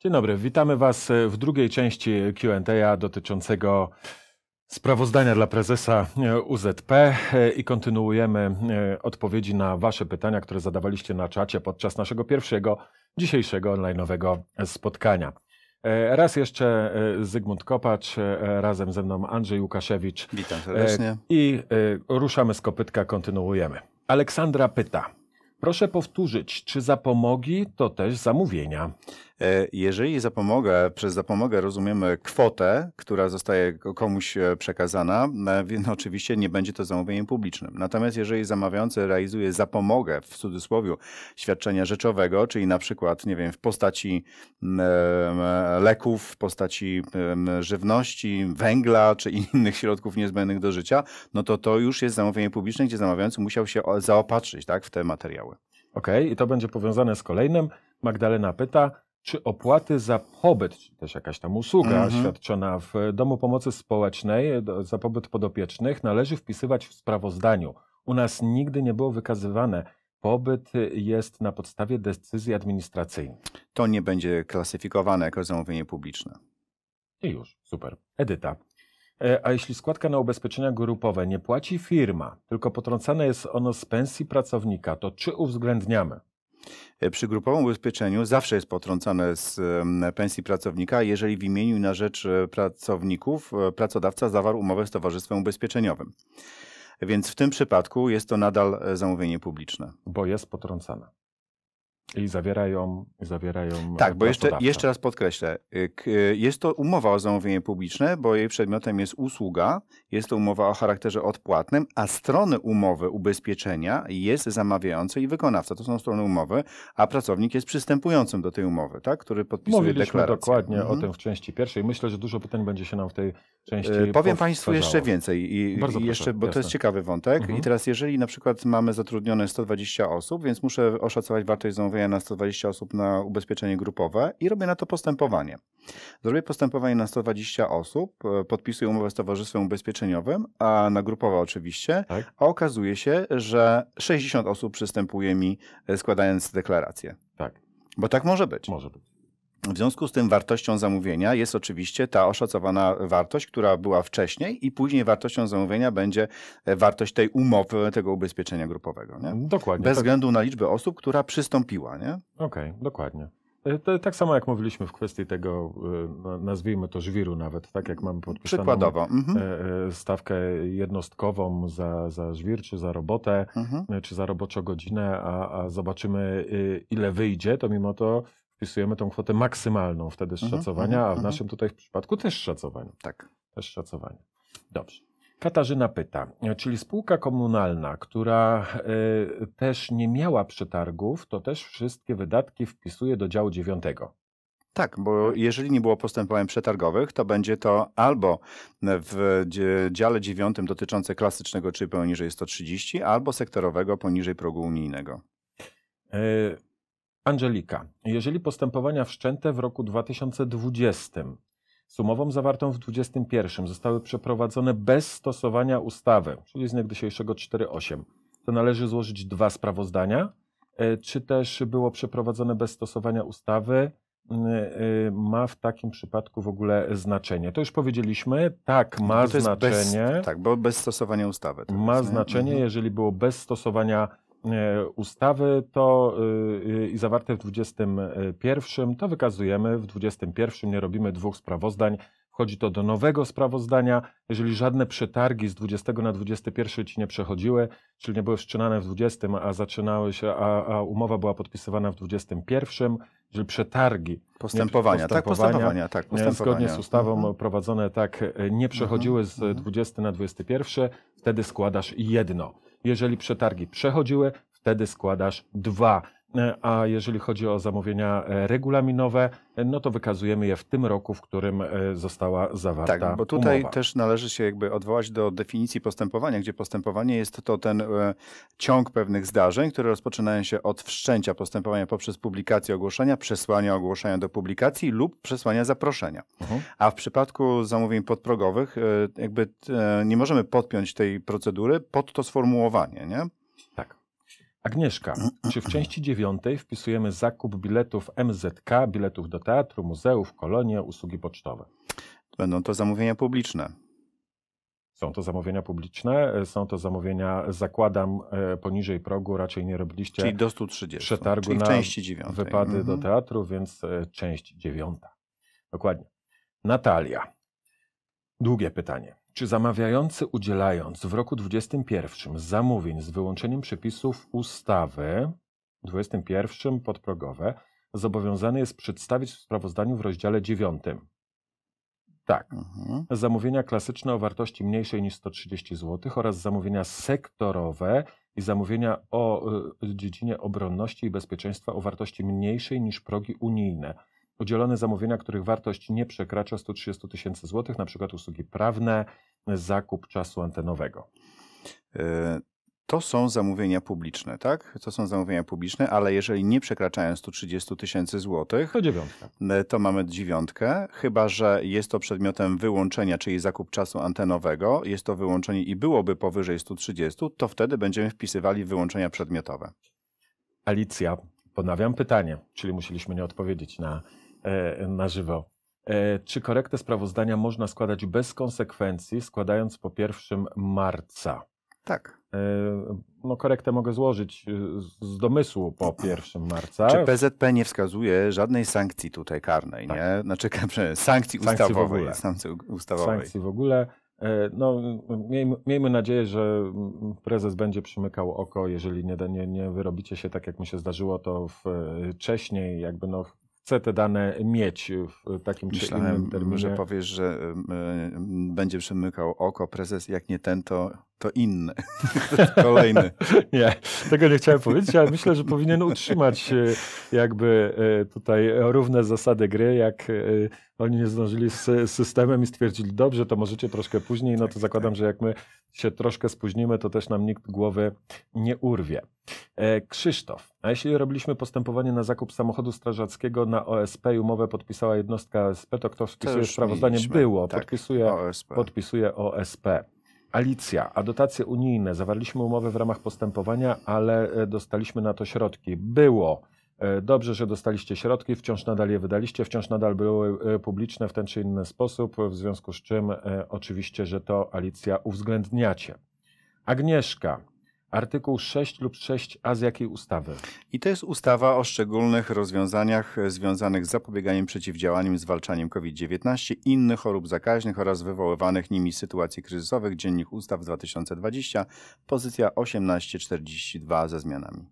Dzień dobry, witamy Was e, w drugiej części QA dotyczącego sprawozdania dla prezesa e, UZP e, i kontynuujemy odpowiedzi na Wasze pytania, które zadawaliście na czacie podczas naszego pierwszego dzisiejszego online'owego spotkania. E, raz jeszcze e, Zygmunt Kopacz, e, razem ze mną Andrzej Łukaszewicz. Witam serdecznie. I ruszamy z kopytka, kontynuujemy. Aleksandra pyta. Proszę powtórzyć, czy zapomogi to też zamówienia? E, jeżeli zapomogę, przez zapomogę rozumiemy kwotę, która zostaje komuś e, przekazana, no oczywiście nie będzie to zamówieniem publicznym. Natomiast jeżeli zamawiający realizuje zapomogę, w cudzysłowie, świadczenia rzeczowego, czyli na przykład, nie wiem, w postaci mm, leków, w postaci żywności, węgla czy innych środków niezbędnych do życia, no to to już jest zamówienie publiczne, gdzie zamawiający musiał się zaopatrzyć tak, w te materiały. Okej, okay, i to będzie powiązane z kolejnym. Magdalena pyta, czy opłaty za pobyt, czy też jakaś tam usługa mhm. świadczona w Domu Pomocy Społecznej za pobyt podopiecznych należy wpisywać w sprawozdaniu. U nas nigdy nie było wykazywane. Pobyt jest na podstawie decyzji administracyjnej. To nie będzie klasyfikowane jako zamówienie publiczne. I już, super. Edyta. E, a jeśli składka na ubezpieczenia grupowe nie płaci firma, tylko potrącane jest ono z pensji pracownika, to czy uwzględniamy? E, przy grupowym ubezpieczeniu zawsze jest potrącane z pensji pracownika, jeżeli w imieniu i na rzecz e, pracowników e, pracodawca zawarł umowę z Towarzystwem Ubezpieczeniowym. Więc w tym przypadku jest to nadal zamówienie publiczne. Bo jest potrącane. I zawierają. zawierają e, tak, bo jeszcze, jeszcze raz podkreślę. Y, y, jest to umowa o zamówienie publiczne, bo jej przedmiotem jest usługa. Jest to umowa o charakterze odpłatnym, a strony umowy ubezpieczenia jest zamawiający i wykonawca. To są strony umowy, a pracownik jest przystępującym do tej umowy, tak? który podpisuje Mówiliśmy deklarację. dokładnie mhm. o tym w części pierwszej. Myślę, że dużo pytań będzie się nam w tej E, powiem Państwu jeszcze więcej, i, Bardzo proszę, jeszcze, bo jasne. to jest ciekawy wątek. Mhm. I teraz, jeżeli na przykład mamy zatrudnione 120 osób, więc muszę oszacować wartość zamówienia na 120 osób na ubezpieczenie grupowe i robię na to postępowanie. Zrobię postępowanie na 120 osób, e, podpisuję umowę z towarzystwem ubezpieczeniowym, a na grupowe oczywiście, tak? a okazuje się, że 60 osób przystępuje mi e, składając deklarację. Tak. Bo tak może być. Może być. W związku z tym wartością zamówienia jest oczywiście ta oszacowana wartość, która była wcześniej i później wartością zamówienia będzie e, wartość tej umowy, tego ubezpieczenia grupowego. Nie? Dokładnie. Bez tak. względu na liczbę osób, która przystąpiła. Okej, okay, dokładnie. E, tak samo jak mówiliśmy w kwestii tego, e, nazwijmy to żwiru nawet, tak jak mamy podpisaną Przykładowo. Mhm. stawkę jednostkową za, za żwir, czy za robotę, mhm. czy za roboczo godzinę, a, a zobaczymy ile wyjdzie, to mimo to wpisujemy tą kwotę maksymalną wtedy z mhm, szacowania, mhm, a w mhm. naszym tutaj w przypadku też szacowania. Tak. Też szacowanie. Dobrze. Katarzyna pyta, czyli spółka komunalna, która y, też nie miała przetargów, to też wszystkie wydatki wpisuje do działu dziewiątego. Tak, bo jeżeli nie było postępowań przetargowych, to będzie to albo w dziale dziewiątym dotyczące klasycznego czy poniżej 130, albo sektorowego poniżej progu unijnego. Y Angelika, jeżeli postępowania wszczęte w roku 2020 z umową zawartą w 2021 zostały przeprowadzone bez stosowania ustawy, czyli z dnia dzisiejszego 4.8, to należy złożyć dwa sprawozdania, e, czy też było przeprowadzone bez stosowania ustawy, mm, e, ma w takim przypadku w ogóle znaczenie. To już powiedzieliśmy, tak, ma znaczenie. Bez, tak, bo bez stosowania ustawy. ma znaczenie, mhm. jeżeli było bez stosowania E, ustawy to y, y, i zawarte w 21, to wykazujemy w 21, nie robimy dwóch sprawozdań. Wchodzi to do nowego sprawozdania. Jeżeli żadne przetargi z 20 na 21 ci nie przechodziły, czyli nie były wszczynane w 20, a zaczynały się, a, a umowa była podpisywana w 21, jeżeli przetargi. Postępowania, nie, postępowania tak, postępowania, tak. Postępowania. Zgodnie z ustawą mhm. prowadzone tak e, nie mhm. przechodziły z 20 mhm. na 21, wtedy składasz jedno. Jeżeli przetargi przechodziły, wtedy składasz dwa E, a jeżeli chodzi o zamówienia e, regulaminowe, e, no to wykazujemy je w tym roku, w którym została zawarta Tak, bo tutaj umowa. też należy się jakby odwołać do definicji postępowania, gdzie postępowanie jest to ten ciąg pewnych zdarzeń, które rozpoczynają się od wszczęcia postępowania poprzez publikację ogłoszenia, przesłania ogłoszenia do publikacji lub przesłania zaproszenia. Mhm. A w przypadku zamówień podprogowych jakby nie możemy podpiąć tej procedury pod to sformułowanie, nie? Agnieszka, czy w części dziewiątej wpisujemy zakup biletów MZK, biletów do teatru, muzeów, kolonie, usługi pocztowe? Będą to zamówienia publiczne. Są to zamówienia publiczne, e, są to zamówienia, zakładam, e, poniżej progu, raczej nie robiliście Czyli do 130. przetargu Czyli na części dziewiątej. wypady mhm. do teatru, więc e, część dziewiąta. Dokładnie. Natalia. Długie pytanie. Czy zamawiający udzielając w roku 2021 zamówień z wyłączeniem przepisów ustawy 21 podprogowe zobowiązany jest przedstawić w sprawozdaniu w rozdziale 9? Tak. Mhm. Zamówienia klasyczne o wartości mniejszej niż 130 zł oraz zamówienia sektorowe i zamówienia o y, dziedzinie obronności i bezpieczeństwa o wartości mniejszej niż progi unijne udzielone zamówienia, których wartość nie przekracza 130 tysięcy złotych, na przykład usługi prawne, zakup czasu antenowego. E, to są zamówienia publiczne, tak? To są zamówienia publiczne, ale jeżeli nie przekraczają 130 tysięcy złotych, to dziewiątka. E, to mamy dziewiątkę, chyba że jest to przedmiotem wyłączenia, czyli zakup czasu antenowego, jest to wyłączenie i byłoby powyżej 130, to wtedy będziemy wpisywali wyłączenia przedmiotowe. Alicja, ponawiam pytanie, czyli musieliśmy nie odpowiedzieć na E, na żywo. E, czy korektę sprawozdania można składać bez konsekwencji, składając po 1 marca? Tak. E, no, korektę mogę złożyć z domysłu po 1 marca. Czy PZP nie wskazuje żadnej sankcji tutaj karnej, tak. nie? Znaczy sankcji, sankcji ustawowej. Sankcji ustawowej. Sankcji w ogóle. No, miejmy, miejmy, nadzieję, że prezes będzie przymykał oko, jeżeli nie, nie, nie wyrobicie się tak, jak mi się zdarzyło to wcześniej, jakby no chce te dane mieć w takim Myślałem, czy innym terminie. że powiesz, że e, będzie przymykał oko prezes, jak nie ten, to to inny. Kolejny. nie, tego nie chciałem powiedzieć, ale myślę, że powinien utrzymać e, jakby e, tutaj równe zasady gry, jak e, oni nie zdążyli z systemem i stwierdzili, dobrze, to możecie troszkę później, no to tak, tak, zakładam, tak. że jak my się troszkę spóźnimy, to też nam nikt głowy nie urwie. Krzysztof, a jeśli robiliśmy postępowanie na zakup samochodu strażackiego na OSP i umowę podpisała jednostka OSP, to kto wpisuje to sprawozdanie? Mieliśmy. Było, tak, podpisuje, OSP. podpisuje OSP. Alicja, a dotacje unijne. Zawarliśmy umowę w ramach postępowania, ale e, dostaliśmy na to środki. Było. E, dobrze, że dostaliście środki, wciąż nadal je wydaliście, wciąż nadal były e, publiczne w ten czy inny sposób, w związku z czym oczywiście, że to Alicja uwzględniacie. Agnieszka, Artykuł 6 lub 6a z jakiej ustawy? I to jest ustawa o szczególnych rozwiązaniach e, związanych z zapobieganiem, przeciwdziałaniem, zwalczaniem COVID-19, innych chorób zakaźnych oraz wywoływanych nimi sytuacji kryzysowych, Dziennik Ustaw 2020, pozycja 1842 ze zmianami.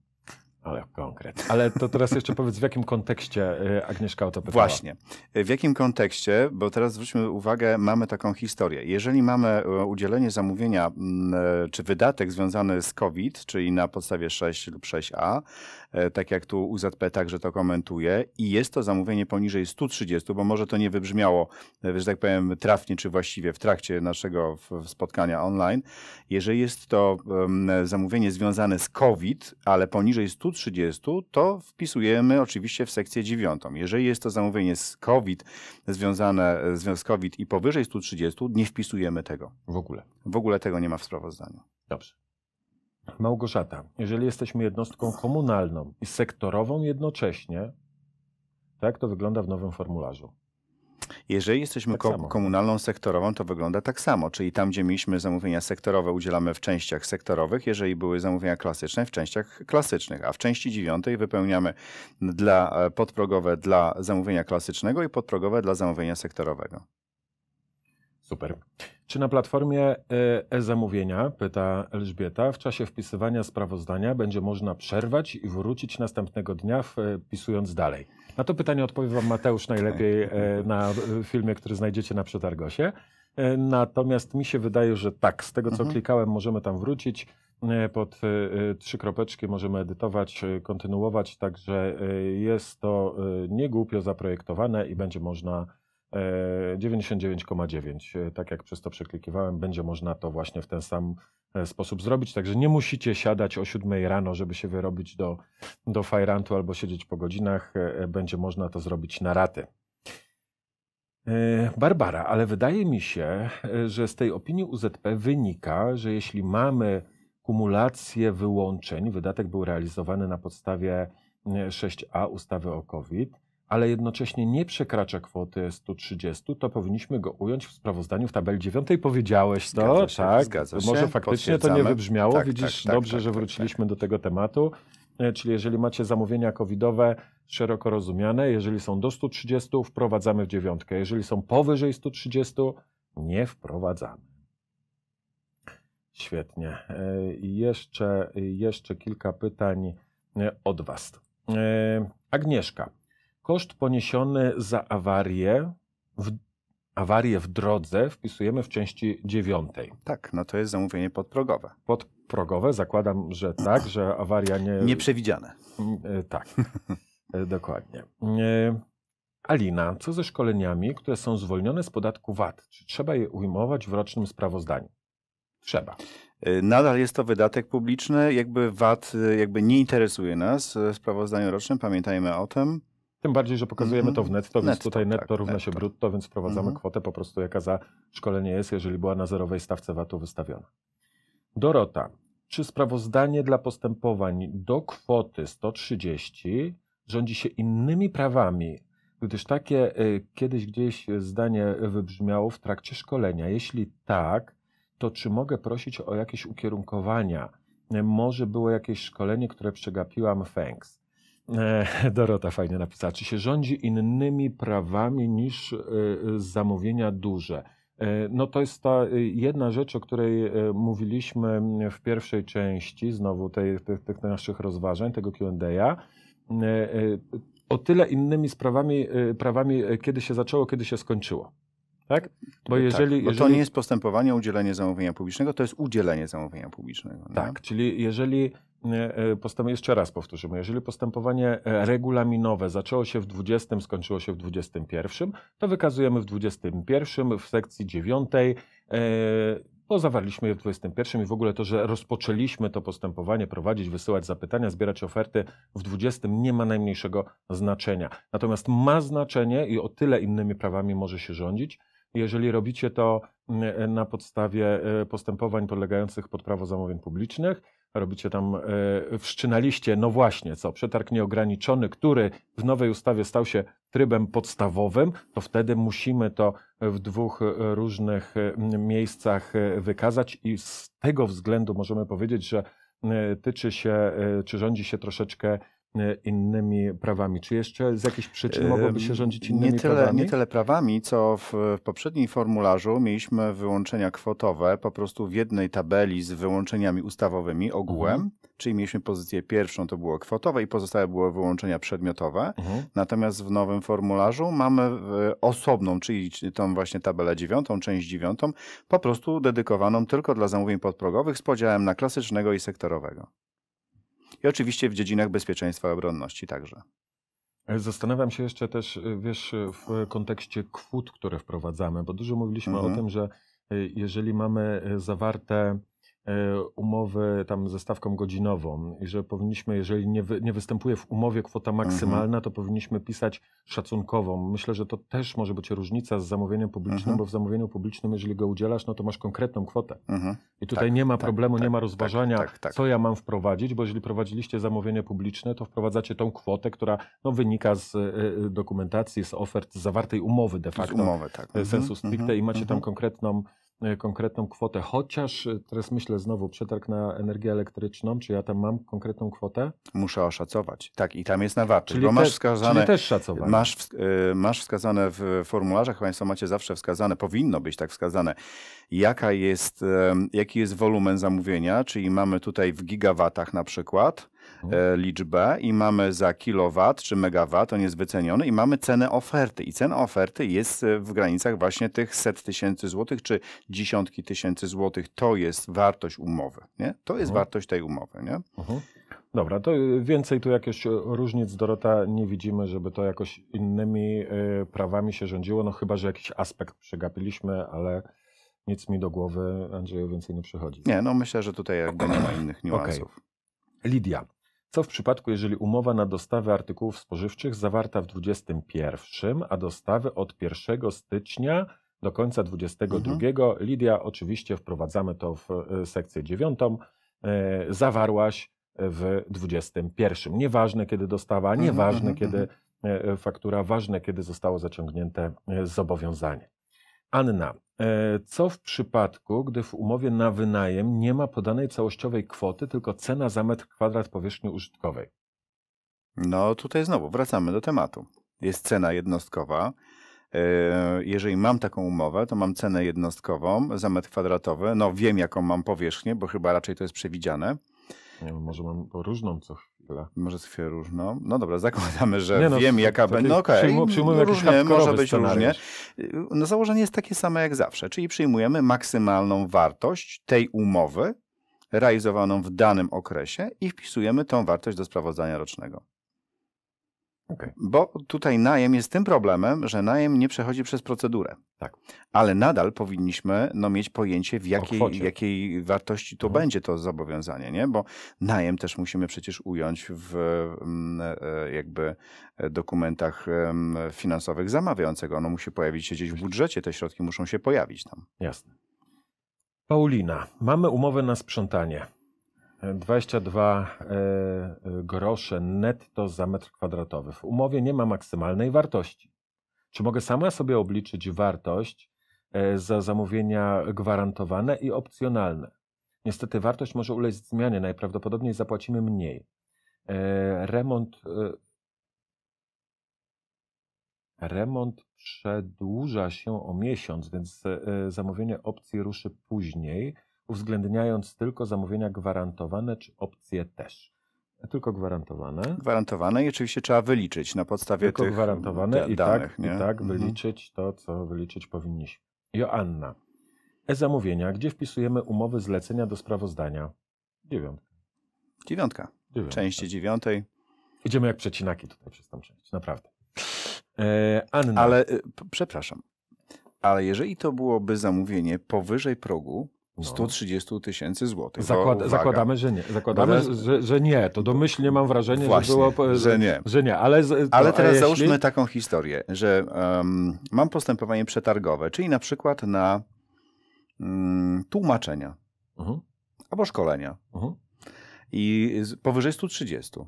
Ale konkret. Ale to teraz jeszcze powiedz, w jakim kontekście y, Agnieszka o to pytała? Właśnie. W jakim kontekście, bo teraz zwróćmy uwagę, mamy taką historię. Jeżeli mamy e, udzielenie zamówienia mm, e, czy wydatek związany z COVID, czyli na podstawie 6 lub 6a, E, tak jak tu UZP także to komentuje i jest to zamówienie poniżej 130, bo może to nie wybrzmiało, e, że tak powiem, trafnie czy właściwie w trakcie naszego spotkania online. Jeżeli jest to zamówienie związane z COVID, ale poniżej 130, to wpisujemy oczywiście w sekcję dziewiątą. Jeżeli jest to zamówienie z COVID, związane e, z COVID i powyżej 130, nie wpisujemy tego. W ogóle. W ogóle tego nie ma w sprawozdaniu. Dobrze. Małgorzata, jeżeli jesteśmy jednostką komunalną i sektorową jednocześnie, tak to wygląda w nowym formularzu. Jeżeli jesteśmy tak ko komunalną sektorową, to wygląda tak samo, czyli tam, gdzie mieliśmy zamówienia sektorowe, udzielamy w częściach sektorowych, jeżeli były zamówienia klasyczne, w częściach klasycznych, a w części dziewiątej wypełniamy dla, e, podprogowe dla zamówienia klasycznego i podprogowe dla zamówienia sektorowego. Super. Czy na platformie y, e-zamówienia, pyta Elżbieta, w czasie wpisywania sprawozdania będzie można przerwać i wrócić następnego dnia, wpisując dalej? Na to pytanie odpowie Mateusz najlepiej y, na filmie, który znajdziecie na przetargosie. Y, natomiast mi się wydaje, że tak, z tego co mhm. klikałem, możemy tam wrócić. Pod trzy kropeczki możemy edytować, kontynuować, także jest to niegłupio zaprojektowane i będzie można 99,9. E, e, tak jak przez to przeklikiwałem, będzie można to właśnie w ten sam e, sposób zrobić. Także nie musicie siadać o 7 rano, żeby się wyrobić do, do fajrantu albo siedzieć po godzinach. Będzie można to zrobić na raty. Barbara, ale wydaje mi się, że z tej opinii UZP wynika, że jeśli mamy kumulację wyłączeń, wydatek był realizowany na podstawie 6a ustawy o COVID, ale jednocześnie nie przekracza kwoty 130, to powinniśmy go ująć w sprawozdaniu w tabeli 9. Powiedziałeś to, zgadza się, tak? Zgadza się. Może faktycznie to nie wybrzmiało. Tak, Widzisz, tak, tak dobrze, tak, że tak, wróciliśmy tak. do tego tematu. E, czyli jeżeli macie zamówienia covidowe szeroko rozumiane, jeżeli są do 130, wprowadzamy w dziewiątkę. Jeżeli są powyżej 130, nie wprowadzamy. Świetnie. E, jeszcze, jeszcze kilka pytań e, od Was. Agnieszka. Koszt poniesiony za awarię w, awarie w drodze wpisujemy w części dziewiątej. Tak, no to jest zamówienie podprogowe. Podprogowe, zakładam, że tak, że awaria nie... Nieprzewidziane. Mm, e, tak, e, dokładnie. E, Alina, co ze szkoleniami, które są zwolnione z podatku VAT? Czy trzeba je ujmować w rocznym sprawozdaniu? Trzeba. Nadal jest to wydatek publiczny, jakby VAT jakby nie interesuje nas w sprawozdaniu rocznym, pamiętajmy o tym. Tym bardziej, że pokazujemy mm-hmm. to w netto, więc tutaj tak, netto tak, równa netto. się brutto, więc wprowadzamy mm-hmm. kwotę po prostu, jaka za szkolenie jest, jeżeli była na zerowej stawce VAT-u wystawiona. Dorota, czy sprawozdanie dla postępowań do kwoty 130 rządzi się innymi prawami, gdyż takie y, kiedyś gdzieś zdanie wybrzmiało w trakcie szkolenia? Jeśli tak, to czy mogę prosić o jakieś ukierunkowania? Może było jakieś szkolenie, które przegapiłam, thanks. E, Dorota fajnie napisała, czy się rządzi innymi prawami niż e, zamówienia duże? E, no to jest ta jedna rzecz, o której mówiliśmy w pierwszej części, znowu tej, tych, tych naszych rozważań, tego Q&A. O tyle innymi sprawami, prawami, kiedy się zaczęło, kiedy się skończyło. Tak? Bo, tak, jeżeli, tak, bo jeżeli... to nie jest postępowanie udzielenie zamówienia publicznego, to jest udzielenie zamówienia publicznego. Nie? Tak, czyli jeżeli E, postęp, jeszcze raz powtórzymy, jeżeli postępowanie e, regulaminowe zaczęło się w 20, skończyło się w 21, to wykazujemy w 21 w sekcji 9 e, bo zawarliśmy je w 21 i w ogóle to, że rozpoczęliśmy to postępowanie, prowadzić, wysyłać zapytania, zbierać oferty w 20 nie ma najmniejszego znaczenia. Natomiast ma znaczenie i o tyle innymi prawami może się rządzić, jeżeli robicie to mm, na podstawie postępowań podlegających pod prawo zamówień publicznych, robicie tam e, wszczynaliście, no właśnie, co, przetarg nieograniczony, który w nowej ustawie stał się trybem podstawowym, to wtedy musimy to w dwóch e, różnych e, miejscach wykazać i z tego względu możemy powiedzieć, że tyczy się, czy rządzi się troszeczkę E, innymi prawami? Czy jeszcze z jakichś przyczyn e, mogłoby się rządzić innymi nie tyle, prawami? Nie tyle prawami, co w, w poprzednim formularzu mieliśmy wyłączenia kwotowe po prostu w jednej tabeli z wyłączeniami ustawowymi ogółem. Mhm. Czyli mieliśmy pozycję pierwszą, to było kwotowe i pozostałe były wyłączenia przedmiotowe. Mhm. Natomiast w nowym formularzu mamy e, osobną, czyli tą właśnie tabelę dziewiątą, część dziewiątą, po prostu dedykowaną tylko dla zamówień podprogowych z podziałem na klasycznego i sektorowego. I oczywiście w dziedzinach bezpieczeństwa i obronności także. E, zastanawiam się jeszcze też, e, wiesz, e, w kontekście kwót, które wprowadzamy, bo dużo mówiliśmy mhm. o tym, że jeżeli mamy zawarte E, umowy tam ze stawką godzinową i że powinniśmy, jeżeli nie, wy, nie występuje w umowie kwota mhm. maksymalna, mhm. to powinniśmy pisać szacunkową. Myślę, że to też może być różnica z zamówieniem publicznym, mhm. bo w zamówieniu publicznym, jeżeli go udzielasz, no to masz konkretną kwotę. Mhm. I tutaj tak, nie ma tak, problemu, tak, nie ma tak, rozważania, tak, tak, co ja mam wprowadzić, bo jeżeli prowadziliście zamówienie publiczne, to wprowadzacie tą kwotę, która no, wynika z y, dokumentacji, z ofert, z zawartej umowy de facto. Z umowy, tak. Mhm, sensu stricte i mhm, macie tam konkretną Y, konkretną kwotę, chociaż y, teraz myślę znowu, przetarg na energię elektryczną, czy ja tam mam konkretną kwotę? Muszę oszacować. Tak, i tam jest na wartość, Czyli, bo masz te, wskazane, czyli też szacowanie. Masz, y, masz wskazane w formularzach, Państwo macie zawsze wskazane, powinno być tak wskazane, jaka jest, jaki jest wolumen zamówienia, czyli mamy tutaj w gigawatach na przykład, E, liczbę i mamy za kilowat czy megawat, on jest wyceniony i mamy cenę oferty. I cena oferty jest e, w granicach właśnie tych set tysięcy złotych czy dziesiątki tysięcy złotych. To jest wartość umowy. Nie? To jest mhm. wartość tej umowy. Nie? Mhm. Dobra, to więcej tu jakichś e, różnic, Dorota, nie widzimy, żeby to jakoś innymi prawami się rządziło, no chyba, że jakiś aspekt przegapiliśmy, ale nic mi do głowy, Andrzeju, więcej nie przychodzi. Nie, no myślę, że tutaj jakby nie ma innych niuansów. Okay. Lidia, co w przypadku, jeżeli umowa na dostawę artykułów spożywczych zawarta w 21, a dostawy od 1 stycznia do końca 22, mhm. Lidia, oczywiście wprowadzamy to w e, sekcję 9, e, zawarłaś w 21. Nieważne kiedy dostawa, mhm, nieważne mhm, kiedy mhm. E, faktura, ważne kiedy zostało zaciągnięte zobowiązanie. Anna, e, co w przypadku, gdy w umowie na wynajem nie ma podanej całościowej kwoty, tylko cena za metr kwadrat powierzchni użytkowej? No tutaj znowu wracamy do tematu. Jest cena jednostkowa. E, jeżeli mam taką umowę, to mam cenę jednostkową za metr kwadratowy. No wiem, jaką mam powierzchnię, bo chyba raczej to jest przewidziane. Nie wiem, może mam różną co chwilę. Może co chwilę różną. No dobra, zakładamy, że no, wiem no, jaka będzie. No okej, okay. przyjmujemy różnie, może być scenariusz. różnie. No założenie jest takie same jak zawsze, czyli przyjmujemy maksymalną wartość tej umowy realizowaną w danym okresie i wpisujemy tą wartość do sprawozdania rocznego. Okay. Bo tutaj najem jest tym problemem, że najem nie przechodzi przez procedurę. Tak. Ale nadal powinniśmy no, mieć pojęcie, w jakiej, jakiej wartości to mhm. będzie to zobowiązanie, nie? bo najem też musimy przecież ująć w mm, e, jakby e, dokumentach finansowych zamawiającego. Ono musi pojawić się gdzieś w budżecie, te środki muszą się pojawić tam. Jasne. Paulina, mamy umowę na sprzątanie. 22 e, grosze netto za metr kwadratowy. W umowie nie ma maksymalnej wartości. Czy mogę sama sobie obliczyć wartość e, za zamówienia gwarantowane i opcjonalne? Niestety wartość może ulec zmianie, najprawdopodobniej zapłacimy mniej. E, remont Remont przedłuża się o miesiąc, więc zamówienie opcji ruszy później uwzględniając tylko zamówienia gwarantowane czy opcje też. Tylko gwarantowane. Gwarantowane i oczywiście trzeba wyliczyć na podstawie tylko tych gwarantowane i tak, danych. Tak, nie? I tak mhm. wyliczyć to, co wyliczyć powinniśmy. Joanna. E-zamówienia, gdzie wpisujemy umowy zlecenia do sprawozdania. Dziewiątka. Dziewiątka. Dziewiątka. Części dziewiątej. Idziemy jak przecinaki tutaj przez tą część, naprawdę. E, Anna. Ale, y, przepraszam, ale jeżeli to byłoby zamówienie powyżej progu, 130 no. tysięcy złotych. Zakład, zakładamy, że nie. Zakładamy, że, że, nie. To domyślnie mam wrażenie, właśnie, że było. Że, że nie. Że nie. Ale, teraz jeśli... załóżmy taką historię, że um, mam postępowanie przetargowe, czyli na przykład na um, tłumaczenia mhm. albo szkolenia. Mhm. I powyżej 130.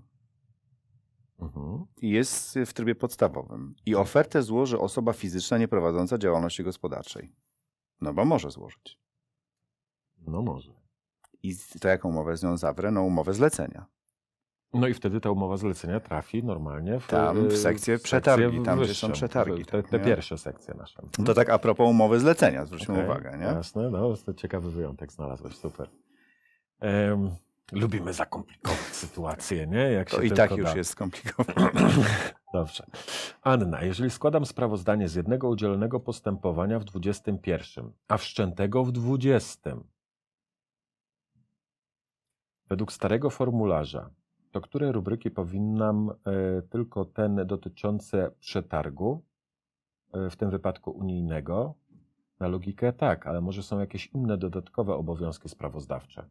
Mhm. i Jest w trybie podstawowym. I ofertę złoży osoba fizyczna nieprowadząca działalności gospodarczej. No bo może złożyć. No może. I to jaką umowę z nią zawrę? No umowę zlecenia. No i wtedy ta umowa zlecenia trafi normalnie w, tam w e, sekcję w przetargi, sekcję tam wyższą, gdzie są przetargi. Te, tak, te pierwsze sekcje nasze. Hmm? To tak a propos umowy zlecenia, zwróćmy okay, uwagę. Nie? Jasne, no to ciekawy wyjątek znalazłeś, super. Um, lubimy zakomplikować sytuację, nie? Jak to i tak już da. jest skomplikowane. Dobrze. Anna, jeżeli składam sprawozdanie z jednego udzielonego postępowania w 21, a wszczętego w 20, według starego formularza, to które rubryki powinnam, e, tylko ten dotyczące przetargu, e, w tym wypadku unijnego? Na logikę tak, ale może są jakieś inne dodatkowe obowiązki sprawozdawcze.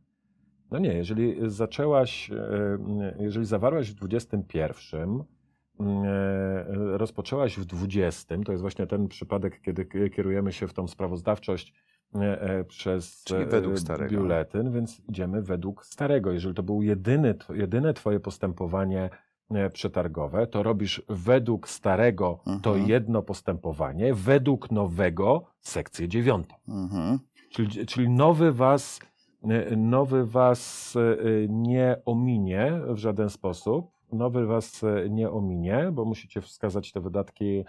No nie, jeżeli zaczęłaś, e, jeżeli zawarłaś w 21, rozpoczęłaś w 20, to jest właśnie ten przypadek, kiedy kierujemy się w tą sprawozdawczość E, e, przez e, według biuletyn, więc idziemy według starego. Jeżeli to był jedyny, jedyne twoje postępowanie przetargowe, to robisz według starego mhm. to jedno postępowanie, według nowego sekcję dziewiątą. Mhm. Czyli, czyli nowy was nowy was nie ominie w żaden sposób, nowy was nie ominie, bo musicie wskazać te wydatki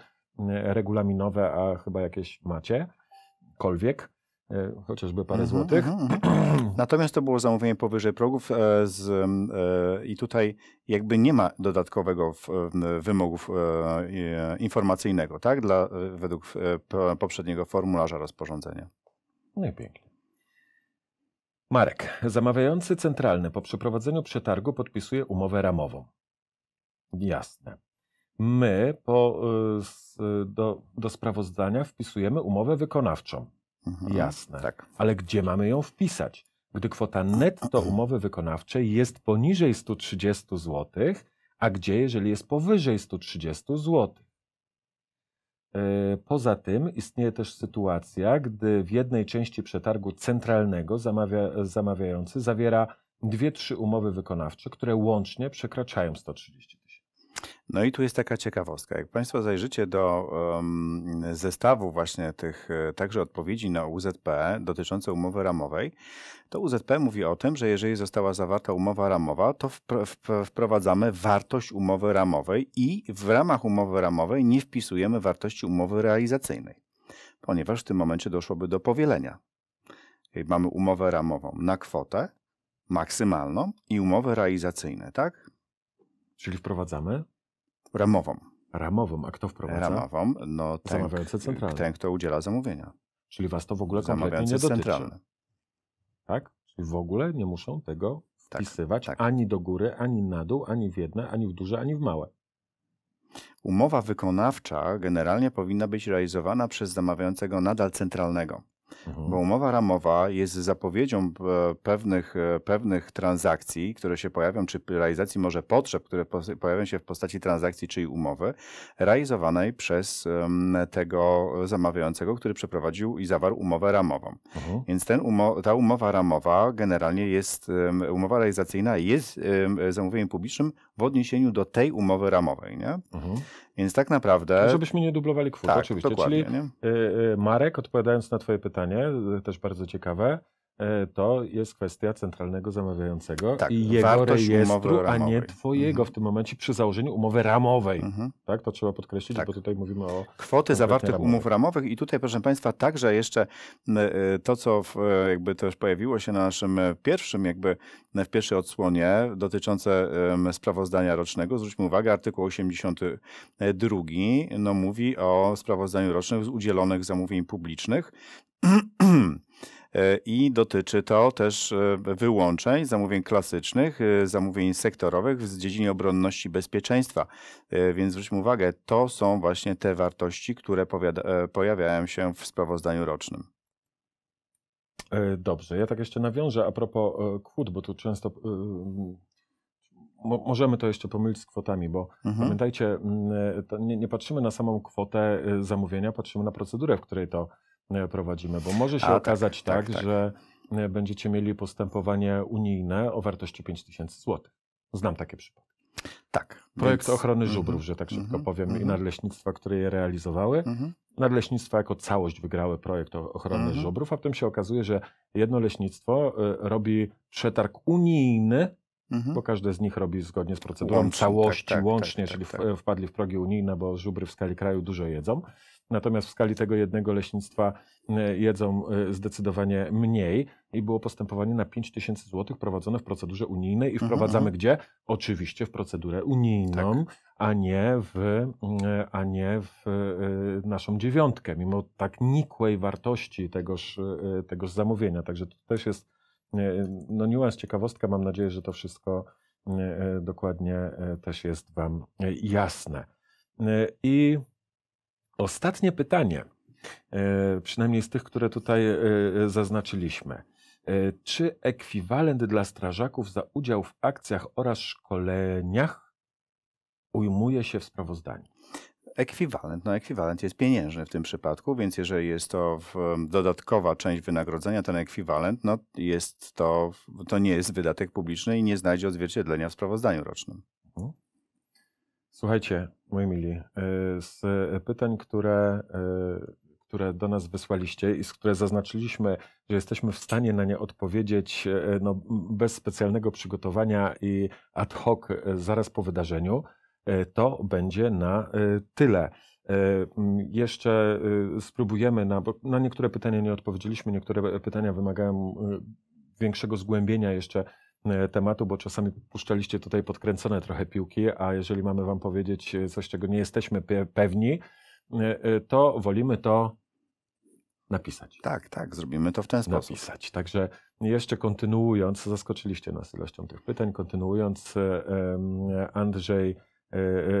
regulaminowe, a chyba jakieś macie, kolwiek. E, chociażby parę mhm, złotych. Mhm, mhm. Natomiast to było zamówienie powyżej progów e, z, e, i tutaj jakby nie ma dodatkowego wymogu wymogów informacyjnego, tak, dla, według poprzedniego formularza rozporządzenia. No i pięknie. Marek, zamawiający centralny po przeprowadzeniu przetargu podpisuje umowę ramową. Jasne. My po, do, do sprawozdania wpisujemy umowę wykonawczą. Mhm. Jasne. Tak. Ale gdzie mamy ją wpisać? Gdy kwota netto umowy wykonawczej jest poniżej 130 zł, a gdzie jeżeli jest powyżej 130 zł? E, poza tym istnieje też sytuacja, gdy w jednej części przetargu centralnego zamawia, zamawiający zawiera dwie, trzy umowy wykonawcze, które łącznie przekraczają 130 no i tu jest taka ciekawostka. Jak Państwo zajrzycie do um, zestawu właśnie tych e, także odpowiedzi na UZP dotyczące umowy ramowej, to UZP mówi o tym, że jeżeli została zawarta umowa ramowa, to wprowadzamy wartość umowy ramowej i w ramach umowy ramowej nie wpisujemy wartości umowy realizacyjnej, ponieważ w tym momencie doszłoby do powielenia. Mamy umowę ramową na kwotę maksymalną i umowy realizacyjne, tak? Czyli wprowadzamy? Ramową. Ramową. A kto wprowadza? Ramową. No, ten, Zamawiający centralny. Ten, kto udziela zamówienia. Czyli was to w ogóle kompletnie nie dotyczy. centralny. Tak? Czyli w ogóle nie muszą tego tak, wpisywać tak, tak. ani do góry, ani na dół, ani w jedne, ani w duże, ani w małe. Umowa wykonawcza generalnie powinna być realizowana przez zamawiającego nadal centralnego. Mhm. Bo umowa ramowa jest zapowiedzią e, pewnych, e, pewnych transakcji, które się pojawią, czy realizacji może potrzeb, które pojawią się w postaci transakcji, czyli umowy, realizowanej przez tego zamawiającego, który przeprowadził i zawarł umowę ramową. Mhm. Więc ten umo ta umowa ramowa generalnie jest, umowa realizacyjna jest zamówieniem publicznym w odniesieniu do tej umowy ramowej, nie? Mhm. Więc tak naprawdę... No, żebyśmy nie dublowali kwot, tak, oczywiście. Czyli nie? Y, y, Marek, odpowiadając na twoje pytanie, y, też bardzo ciekawe, E, to jest kwestia centralnego zamawiającego tak, i jego rejestru, a nie twojego mhm. w tym momencie przy założeniu umowy ramowej. Mhm. Tak, to trzeba podkreślić, tak. bo tutaj mówimy o... Kwoty zawartych umów ramowych. i tutaj, proszę Państwa, także jeszcze e, to, co w, e, jakby też pojawiło się na naszym pierwszym, jakby w pierwszej odsłonie dotyczące sprawozdania rocznego, zwróćmy uwagę, artykuł 82 no, mówi o sprawozdaniu rocznym z udzielonych zamówień publicznych E, i dotyczy to też e, wyłączeń zamówień klasycznych, e, zamówień sektorowych w dziedzinie obronności i bezpieczeństwa. Więc zwróćmy uwagę, to są właśnie te wartości, które pojawiają się w sprawozdaniu rocznym. Dobrze, ja tak jeszcze nawiążę a propos kwot, bo tu często możemy to jeszcze pomylić z kwotami, bo mhm. pamiętajcie, nie, nie patrzymy na samą kwotę zamówienia, patrzymy na procedurę, w której to E, prowadzimy, bo może się A, tak, okazać tak, tak, tak że e, będziecie mieli postępowanie unijne o wartości 5000 zł. Znam takie przypadki. Tak. Projekt więc... ochrony mhm, żubrów, mm -hmm, że tak mhm, szybko mm -hmm, powiem, mm -hmm. i mhm. nadleśnictwa, które je realizowały. Nadleśnictwa jako całość wygrały projekt ochrony żubrów, a potem się okazuje, że jedno leśnictwo e, robi przetarg unijny, bo każde z nich robi zgodnie z procedurą tak, całości, tak, tak, łącznie, tak, czyli wpadli w progi unijne, bo żubry w skali kraju dużo jedzą. Natomiast w skali tego jednego leśnictwa e, jedzą e, zdecydowanie mniej i było postępowanie na 5 tysięcy złotych prowadzone w procedurze unijnej i mhm, wprowadzamy mhm, gdzie? Oczywiście w procedurę unijną, tak. a nie w, e, a nie w naszą dziewiątkę, mimo tak nikłej wartości tegoż, tegoż zamówienia. Także to też jest no, niuans, ciekawostka. Mam nadzieję, że to wszystko dokładnie też jest Wam jasne. I Ostatnie pytanie, e, przynajmniej z tych, które tutaj e, e, zaznaczyliśmy. Czy ekwiwalent dla strażaków za udział w akcjach oraz szkoleniach ujmuje się w sprawozdaniu? ekwiwalent. No ekwiwalent jest pieniężny w tym przypadku, więc jeżeli jest to dodatkowa część wynagrodzenia, ten ekwiwalent, no jest to, to nie jest wydatek publiczny i nie znajdzie odzwierciedlenia w sprawozdaniu rocznym. Mhm. Słuchajcie, moi mili, e, z e, pytań, które, e, które do nas wysłaliście i z które zaznaczyliśmy, że jesteśmy w stanie na nie odpowiedzieć no, bez specjalnego przygotowania i ad hoc zaraz po wydarzeniu, to będzie na tyle. Jeszcze spróbujemy, na, bo na niektóre pytania nie odpowiedzieliśmy, niektóre pytania wymagają większego zgłębienia jeszcze E, tematu, bo czasami puszczaliście tutaj podkręcone trochę piłki, a jeżeli mamy Wam powiedzieć e, coś, czego nie jesteśmy pewni, e, to wolimy to napisać. Tak, tak, zrobimy to w ten sposób. Napisać. Także jeszcze kontynuując, zaskoczyliście nas ilością tych pytań, kontynuując, Andrzej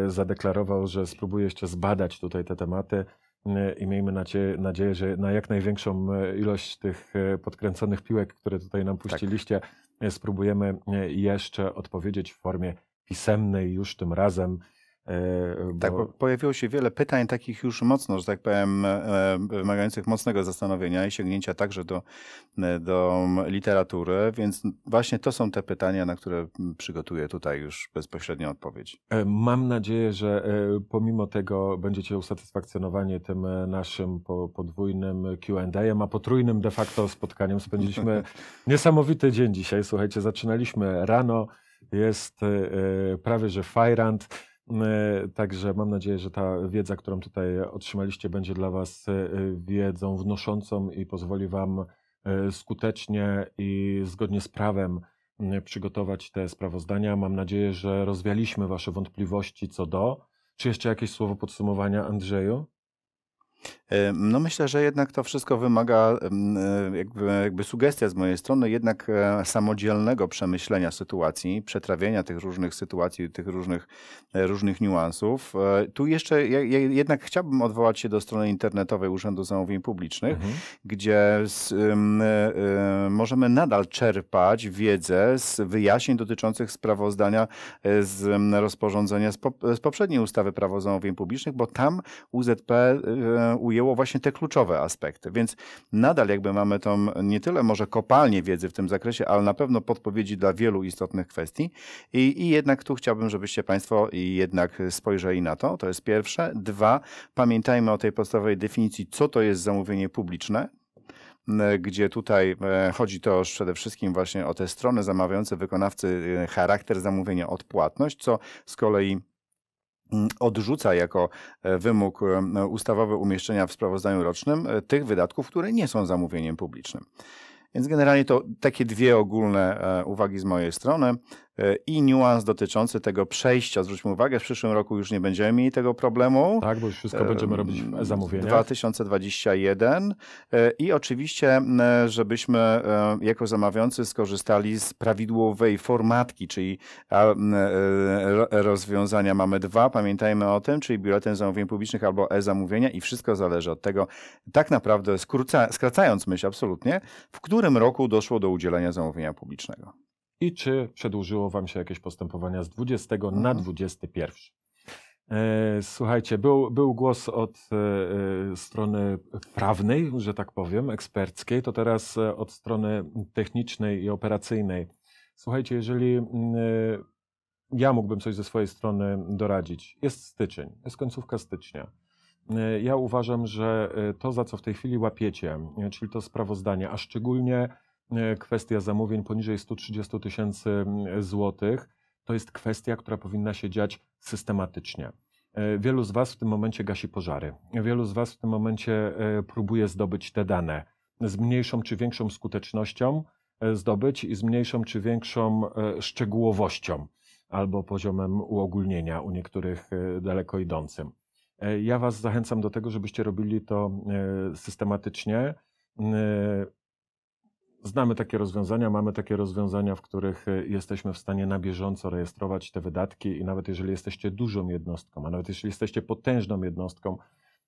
zadeklarował, że spróbuje jeszcze zbadać tutaj te tematy. E, i miejmy nadzieję, nadzieję, że na jak największą e, ilość tych e, podkręconych piłek, które tutaj nam tak. puściliście, tak. spróbujemy jeszcze odpowiedzieć w formie pisemnej już tym razem. E, bo... Tak, pojawiło się wiele pytań takich już mocno, że tak powiem, e, wymagających mocnego zastanowienia i sięgnięcia także do, e, do literatury, więc właśnie to są te pytania, na które przygotuję tutaj już bezpośrednią odpowiedź. Mam nadzieję, że pomimo tego będziecie usatysfakcjonowani tym naszym podwójnym Q&A, a potrójnym de facto spotkaniem. Spędziliśmy niesamowity dzień dzisiaj, słuchajcie, zaczynaliśmy rano, jest prawie że fajrant, E, także mam nadzieję, że ta wiedza, którą tutaj otrzymaliście, będzie dla Was e, wiedzą wnoszącą i pozwoli Wam e, skutecznie i zgodnie z prawem przygotować te sprawozdania. Mam nadzieję, że rozwialiśmy Wasze wątpliwości co do. Czy jeszcze jakieś słowo podsumowania, Andrzeju? No myślę, że jednak to wszystko wymaga e, jakby, jakby sugestia z mojej strony jednak e, samodzielnego przemyślenia sytuacji, przetrawienia tych różnych sytuacji, tych różnych, e, różnych niuansów. Tu jeszcze ja, ja jednak chciałbym odwołać się do strony internetowej Urzędu Zamówień Publicznych, mhm. gdzie z, y, y, możemy nadal czerpać wiedzę z wyjaśnień dotyczących sprawozdania z rozporządzenia z, po, z poprzedniej ustawy Prawo Zamówień Publicznych, bo tam UZP y, ujęło było właśnie te kluczowe aspekty. Więc nadal jakby mamy tą nie tyle może kopalnię wiedzy w tym zakresie, ale na pewno podpowiedzi dla wielu istotnych kwestii. I, i jednak tu chciałbym, żebyście Państwo jednak spojrzeli na to. To jest pierwsze. Dwa, pamiętajmy o tej podstawowej definicji, co to jest zamówienie publiczne gdzie tutaj e, chodzi to przede wszystkim właśnie o te strony zamawiające wykonawcy e, charakter zamówienia odpłatność, co z kolei Mm, odrzuca jako e, wymóg e, ustawowy umieszczenia w sprawozdaniu rocznym e, tych wydatków, które nie są zamówieniem publicznym. Więc generalnie to takie dwie ogólne uwagi z mojej strony. E, i niuans dotyczący tego przejścia. Zwróćmy uwagę, w przyszłym roku już nie będziemy mieli tego problemu. Tak, bo już wszystko będziemy robić w zamówieniach. 2021 e, i oczywiście, e, żebyśmy jako zamawiający skorzystali z prawidłowej formatki, czyli rozwiązania mamy dwa, pamiętajmy o tym, czyli biuletyn zamówień publicznych albo e-zamówienia i wszystko zależy od tego, tak naprawdę skróca, skracając myśl absolutnie, w którym roku doszło do udzielenia zamówienia publicznego i czy przedłużyło Wam się jakieś postępowania z 20 na 21. Mhm. E, słuchajcie, był, był głos od e, e, strony prawnej, że tak powiem, eksperckiej, to teraz od strony technicznej i operacyjnej. Słuchajcie, jeżeli mm, ja mógłbym coś ze swojej strony doradzić, jest styczeń, jest końcówka stycznia. Ja uważam, że to, za co w tej chwili łapiecie, czyli to sprawozdanie, a szczególnie E, kwestia zamówień poniżej 130 tysięcy mm, złotych to jest kwestia, która powinna się dziać systematycznie. E, wielu z Was w tym momencie gasi pożary, wielu z Was w tym momencie e, próbuje zdobyć te dane z mniejszą czy większą skutecznością zdobyć i z mniejszą czy większą szczegółowością albo poziomem uogólnienia u niektórych daleko idącym. Ja Was zachęcam do tego, żebyście robili to systematycznie. Znamy takie rozwiązania, mamy takie rozwiązania, w których e, jesteśmy w stanie na bieżąco rejestrować te wydatki i nawet jeżeli jesteście dużą jednostką, a nawet jeżeli jesteście potężną jednostką,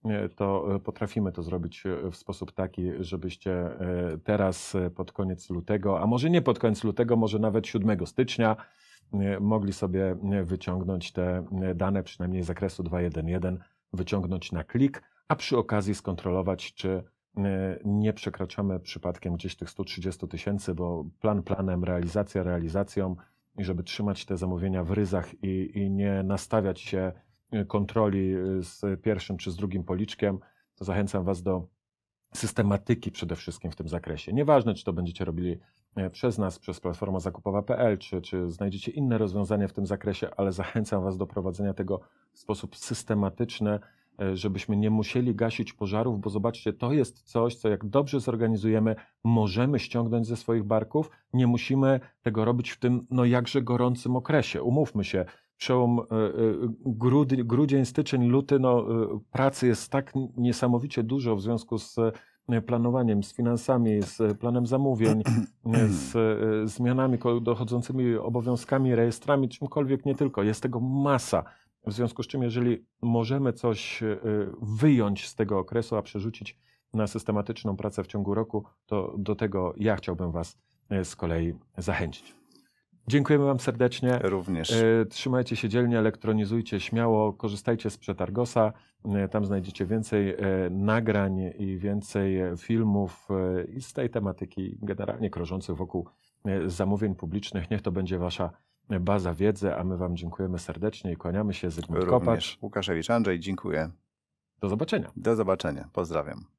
e, to e, potrafimy to zrobić w sposób taki, żebyście teraz pod koniec lutego, a może nie pod koniec lutego, może nawet 7 stycznia mogli sobie wyciągnąć te dane, przynajmniej z zakresu 2.1.1, wyciągnąć na klik, a przy okazji skontrolować, czy E, nie przekraczamy przypadkiem gdzieś tych 130 tysięcy, bo plan planem, realizacja realizacją i żeby trzymać te zamówienia w ryzach i, i nie nastawiać się e, kontroli e, z pierwszym czy z drugim policzkiem, to zachęcam Was do systematyki przede wszystkim w tym zakresie. Nieważne, czy to będziecie robili przez nas, przez platformę zakupowa.pl, czy, czy znajdziecie inne rozwiązania w tym zakresie, ale zachęcam Was do prowadzenia tego w sposób systematyczny, E, żebyśmy nie musieli gasić pożarów, bo zobaczcie, to jest coś, co jak dobrze zorganizujemy, możemy ściągnąć ze swoich barków. Nie musimy tego robić w tym, no jakże gorącym okresie. Umówmy się, przełom e, e, grudzień, styczeń, luty, no, pracy jest tak niesamowicie dużo w związku z planowaniem, z finansami, z planem zamówień, z zmianami dochodzącymi, obowiązkami, rejestrami, czymkolwiek, nie tylko. Jest tego masa w związku z czym, jeżeli możemy coś e, e, wyjąć z tego okresu, a przerzucić na systematyczną pracę w ciągu roku, to do tego ja chciałbym Was e, z kolei zachęcić. Dziękujemy Wam serdecznie. Również. Trzymajcie się dzielnie, elektronizujcie śmiało, korzystajcie z przetargosa. Tam znajdziecie więcej nagrań i więcej filmów z tej tematyki, generalnie krążących wokół zamówień publicznych. Niech to będzie Wasza E, baza Wiedzy, a my Wam dziękujemy serdecznie i kłaniamy się. Zygmunt Również. Kopacz. Łukaszewicz Andrzej, dziękuję. Do zobaczenia. Do zobaczenia. Pozdrawiam.